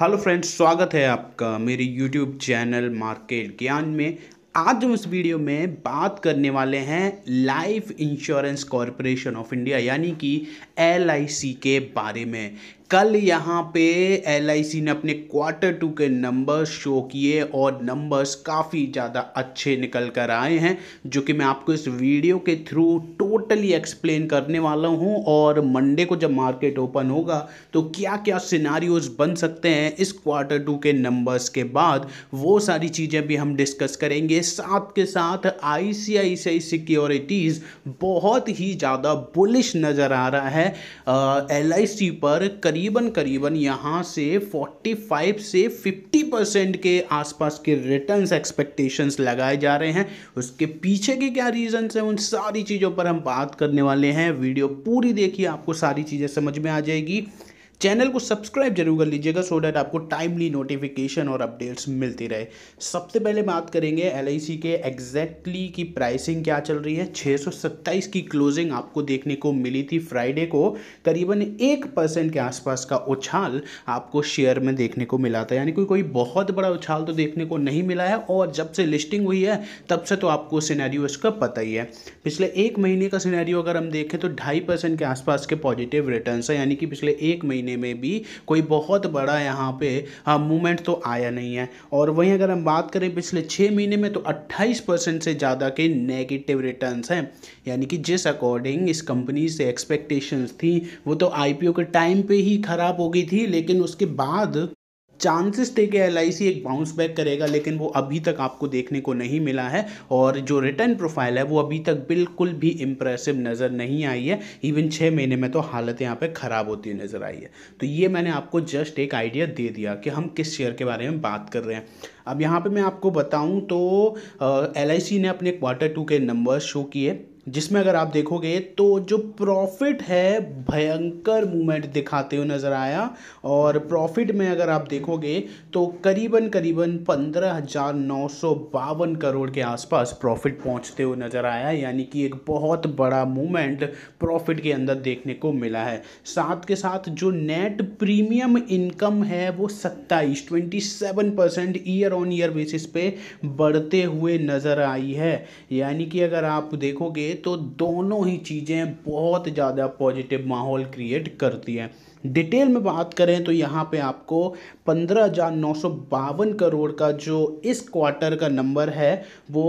hello friends स्वागत है आपका मेरी यूट्यूब चैनल मार्केट ज्ञान में आज हम इस वीडियो में बात करने वाले हैं life insurance corporation of India यानी कि एल के बारे में कल यहाँ पे एल ने अपने क्वार्टर टू के नंबर्स शो किए और नंबर्स काफ़ी ज़्यादा अच्छे निकल कर आए हैं जो कि मैं आपको इस वीडियो के थ्रू टोटली एक्सप्लेन करने वाला हूँ और मंडे को जब मार्केट ओपन होगा तो क्या क्या सिनारियोज बन सकते हैं इस क्वार्टर टू के नंबर्स के बाद वो सारी चीज़ें भी हम डिस्कस करेंगे साथ के साथ आई सिक्योरिटीज़ बहुत ही ज़्यादा बुलिश नज़र आ रहा है एल पर करीबन करीबन यहाँ से 45 से 50 परसेंट के आसपास के रिटर्न एक्सपेक्टेशंस लगाए जा रहे हैं उसके पीछे के क्या रीजंस हैं उन सारी चीज़ों पर हम बात करने वाले हैं वीडियो पूरी देखिए आपको सारी चीज़ें समझ में आ जाएगी चैनल को सब्सक्राइब जरूर कर लीजिएगा सो डैट आपको टाइमली नोटिफिकेशन और अपडेट्स मिलती रहे सबसे पहले बात करेंगे एल के एग्जैक्टली की प्राइसिंग क्या चल रही है 627 की क्लोजिंग आपको देखने को मिली थी फ्राइडे को करीबन एक परसेंट के आसपास का उछाल आपको शेयर में देखने को मिला था यानी कोई कोई बहुत बड़ा उछाल तो देखने को नहीं मिला है और जब से लिस्टिंग हुई है तब से तो आपको सीनैरियो इसका पता ही है पिछले एक महीने का सीनैरियो अगर हम देखें तो ढाई परसेंट के आसपास के पॉजिटिव रिटर्न है यानी कि पिछले एक महीने महीने में भी कोई बहुत बड़ा यहाँ पे हाँ मूवमेंट तो आया नहीं है और वहीं अगर हम बात करें पिछले छः महीने में तो 28 परसेंट से ज़्यादा के नेगेटिव रिटर्न हैं यानी कि जिस अकॉर्डिंग इस कंपनी से एक्सपेक्टेशंस थी वो तो आईपीओ के टाइम पे ही ख़राब हो गई थी लेकिन उसके बाद चांसेस थे कि एल एक बाउंस बैक करेगा लेकिन वो अभी तक आपको देखने को नहीं मिला है और जो रिटर्न प्रोफाइल है वो अभी तक बिल्कुल भी इम्प्रेसिव नज़र नहीं आई है इवन छः महीने में तो हालत यहाँ पे ख़राब होती नज़र आई है तो ये मैंने आपको जस्ट एक आइडिया दे दिया कि हम किस शेयर के बारे में बात कर रहे हैं अब यहाँ पर मैं आपको बताऊँ तो एल ने अपने क्वार्टर टू के नंबर शो किए जिसमें अगर आप देखोगे तो जो प्रॉफिट है भयंकर मूवमेंट दिखाते हुए नज़र आया और प्रॉफिट में अगर आप देखोगे तो करीबन करीबन पंद्रह हज़ार नौ सौ बावन करोड़ के आसपास प्रॉफिट पहुंचते हुए नज़र आया यानी कि एक बहुत बड़ा मूवमेंट प्रॉफिट के अंदर देखने को मिला है साथ के साथ जो नेट प्रीमियम इनकम है वो सत्ताईस twenty seven percent year on year basis पे बढ़ते हुए नज़र आई है यानी कि अगर आप देखोगे तो दोनों ही चीज़ें बहुत ज़्यादा पॉजिटिव माहौल क्रिएट करती हैं डिटेल में बात करें तो यहाँ पे आपको पंद्रह करोड़ का जो इस क्वार्टर का नंबर है वो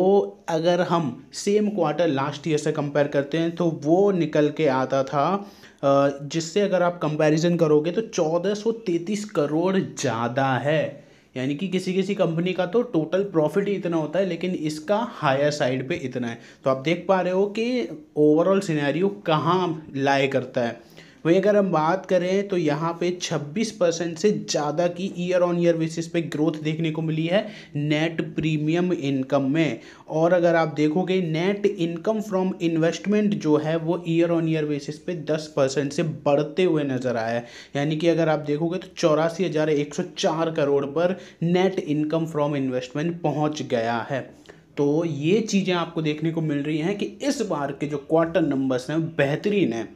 अगर हम सेम क्वार्टर लास्ट ईयर से कंपेयर करते हैं तो वो निकल के आता था जिससे अगर आप कंपैरिजन करोगे तो 1433 करोड़ ज़्यादा है यानी कि किसी किसी कंपनी का तो टोटल प्रॉफिट ही इतना होता है लेकिन इसका हायर साइड पे इतना है तो आप देख पा रहे हो कि ओवरऑल सिनेरियो कहाँ लाए करता है वहीं अगर हम बात करें तो यहाँ पे 26 परसेंट से ज़्यादा की ईयर ऑन ईयर बेसिस पे ग्रोथ देखने को मिली है नेट प्रीमियम इनकम में और अगर आप देखोगे नेट इनकम फ्रॉम इन्वेस्टमेंट जो है वो ईयर ऑन ईयर बेसिस पे 10 परसेंट से बढ़ते हुए नज़र आया है यानी कि अगर आप देखोगे तो चौरासी करोड़ पर नेट इनकम फ्रॉम इन्वेस्टमेंट पहुँच गया है तो ये चीज़ें आपको देखने को मिल रही हैं कि इस बार के जो क्वार्टर नंबर्स हैं बेहतरीन हैं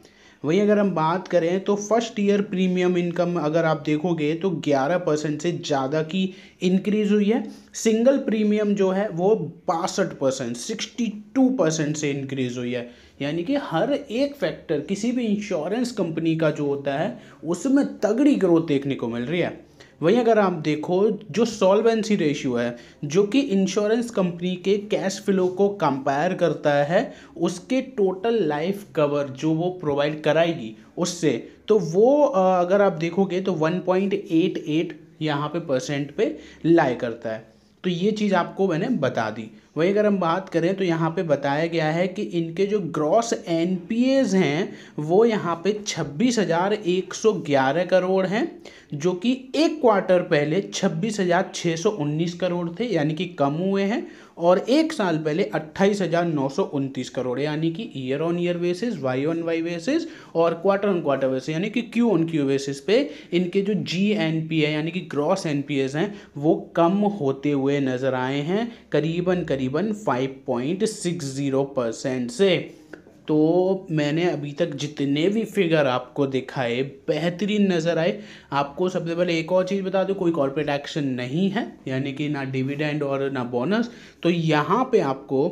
वहीं अगर हम बात करें तो फर्स्ट ईयर प्रीमियम इनकम अगर आप देखोगे तो 11 परसेंट से ज़्यादा की इंक्रीज़ हुई है सिंगल प्रीमियम जो है वो बासठ परसेंट सिक्सटी टू परसेंट से इंक्रीज़ हुई है यानी कि हर एक फैक्टर किसी भी इंश्योरेंस कंपनी का जो होता है उसमें तगड़ी ग्रोथ देखने को मिल रही है वहीं अगर आप देखो जो सॉल्वेंसी रेशियो है जो कि इंश्योरेंस कंपनी के कैश फ्लो को कंपेयर करता है उसके टोटल लाइफ कवर जो वो प्रोवाइड कराएगी उससे तो वो अगर आप देखोगे तो 1.88 पॉइंट यहाँ पे परसेंट पे लाई करता है तो ये चीज़ आपको मैंने बता दी वहीं अगर हम बात करें तो यहाँ पे बताया गया है कि इनके जो ग्रॉस एन हैं वो यहाँ पे छब्बीस हज़ार एक सौ ग्यारह करोड़ हैं जो कि एक क्वार्टर पहले छब्बीस हज़ार छः सौ उन्नीस करोड़ थे यानी कि कम हुए हैं और एक साल पहले अट्ठाईस हज़ार नौ सौ उनतीस करोड़ यानी कि year on year basis Y on Y basis और क्वार्टर ऑन क्वार्टर बेसिस यानी कि क्यू ऑन क्यू बेसिस पे इनके जो जी एन पी है यानी कि ग्रॉस एन पी एस हैं वो कम होते हुए नज़र आए हैं करीबन करीब करीबन 5.60 परसेंट से तो मैंने अभी तक जितने भी फिगर आपको दिखाए बेहतरीन नज़र आए आपको सबसे पहले एक और चीज़ बता दूँ कोई कॉर्पोरेट एक्शन नहीं है यानी कि ना डिविडेंड और ना बोनस तो यहाँ पे आपको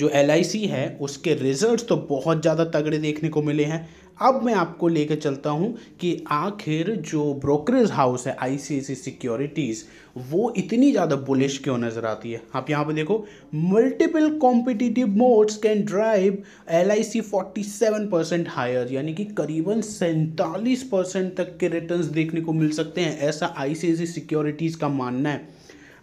जो एल है उसके रिजल्ट्स तो बहुत ज़्यादा तगड़े देखने को मिले हैं अब मैं आपको लेकर चलता हूँ कि आखिर जो ब्रोकरेज हाउस है आई सिक्योरिटीज़ वो इतनी ज़्यादा बुलिश क्यों नज़र आती है आप यहाँ पर देखो multiple competitive modes can drive L I C forty seven percent higher यानी कि करीबन सैंतालीस परसेंट तक के रिटर्न देखने को मिल सकते हैं ऐसा आई सिक्योरिटीज़ का मानना है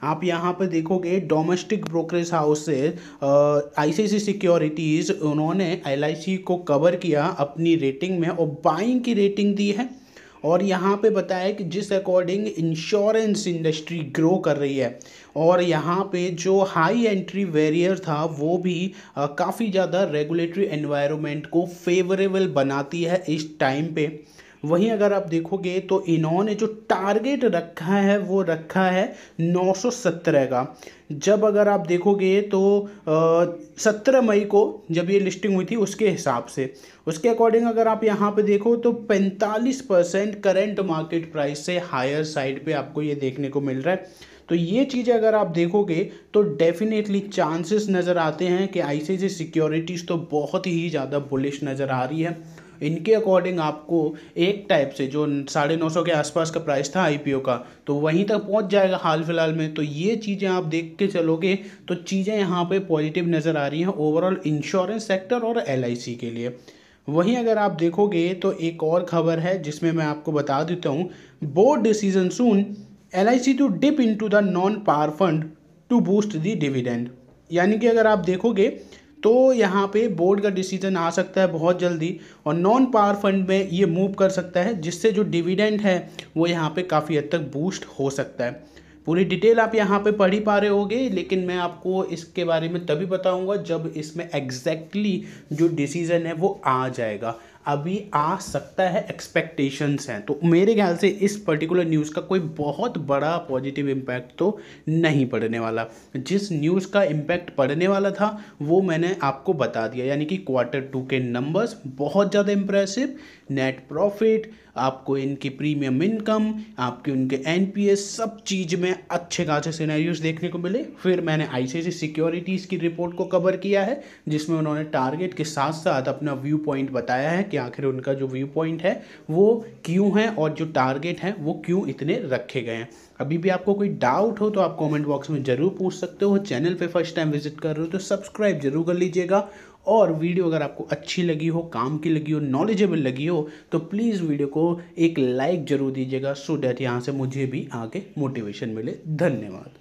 आप यहाँ पर देखोगे डोमेस्टिक ब्रोकरेज हाउस से सी सिक्योरिटीज़ उन्होंने एल को कवर किया अपनी रेटिंग में और बाइंग की रेटिंग दी है और यहाँ पे बताया कि जिस अकॉर्डिंग इंश्योरेंस इंडस्ट्री ग्रो कर रही है और यहाँ पे जो हाई एंट्री वेरियर था वो भी काफ़ी ज़्यादा रेगुलेटरी एनवायरनमेंट को फेवरेबल बनाती है इस टाइम पे वहीं अगर आप देखोगे तो इन्होंने जो टारगेट रखा है वो रखा है 917 का जब अगर आप देखोगे तो सत्रह मई को जब ये लिस्टिंग हुई थी उसके हिसाब से उसके अकॉर्डिंग अगर आप यहाँ पे देखो तो 45 परसेंट करेंट मार्केट प्राइस से हायर साइड पे आपको ये देखने को मिल रहा है तो ये चीज़ें अगर आप देखोगे तो डेफिनेटली चांसेस नज़र आते हैं कि आई सिक्योरिटीज़ तो बहुत ही ज़्यादा बुलिश नज़र आ रही है इनके अकॉर्डिंग आपको एक टाइप से जो साढ़े नौ सौ के आसपास का प्राइस था आई का तो वहीं तक पहुंच जाएगा हाल फिलहाल में तो ये चीज़ें आप देख के चलोगे तो चीज़ें यहाँ पे पॉजिटिव नज़र आ रही हैं ओवरऑल इंश्योरेंस सेक्टर और एल के लिए वहीं अगर आप देखोगे तो एक और खबर है जिसमें मैं आपको बता देता हूँ board decision soon L I to dip into the non power fund to boost the dividend यानी कि अगर आप देखोगे तो यहाँ पे बोर्ड का डिसीजन आ सकता है बहुत जल्दी और नॉन पावर फंड में ये मूव कर सकता है जिससे जो डिविडेंड है वो यहाँ पे काफ़ी हद तक बूस्ट हो सकता है पूरी डिटेल आप यहाँ पे पढ़ ही पा रहे होगे लेकिन मैं आपको इसके बारे में तभी बताऊँगा जब इसमें एग्जैक्टली exactly जो डिसीज़न है वो आ जाएगा अभी आ सकता है एक्सपेक्टेशंस हैं तो मेरे ख्याल से इस पर्टिकुलर न्यूज़ का कोई बहुत बड़ा पॉजिटिव इम्पैक्ट तो नहीं पड़ने वाला जिस न्यूज़ का इम्पैक्ट पड़ने वाला था वो मैंने आपको बता दिया यानी कि क्वार्टर टू के नंबर्स बहुत ज़्यादा इम्प्रेसिव नेट प्रॉफिट आपको इनकी प्रीमियम इनकम आपके उनके एन सब चीज़ में अच्छे खासे सिनेरियोज देखने को मिले फिर मैंने आई सिक्योरिटीज़ की रिपोर्ट को कवर किया है जिसमें उन्होंने टारगेट के साथ साथ अपना व्यू पॉइंट बताया है कि आखिर उनका जो व्यू पॉइंट है वो क्यों है और जो टारगेट है वो क्यों इतने रखे गए हैं अभी भी आपको कोई डाउट हो तो आप कमेंट बॉक्स में ज़रूर पूछ सकते हो चैनल पे फर्स्ट टाइम विजिट कर रहे हो तो सब्सक्राइब जरूर कर लीजिएगा और वीडियो अगर आपको अच्छी लगी हो काम की लगी हो नॉलेजेबल लगी हो तो प्लीज़ वीडियो को एक लाइक ज़रूर दीजिएगा सो डैट यहाँ से मुझे भी आगे मोटिवेशन मिले धन्यवाद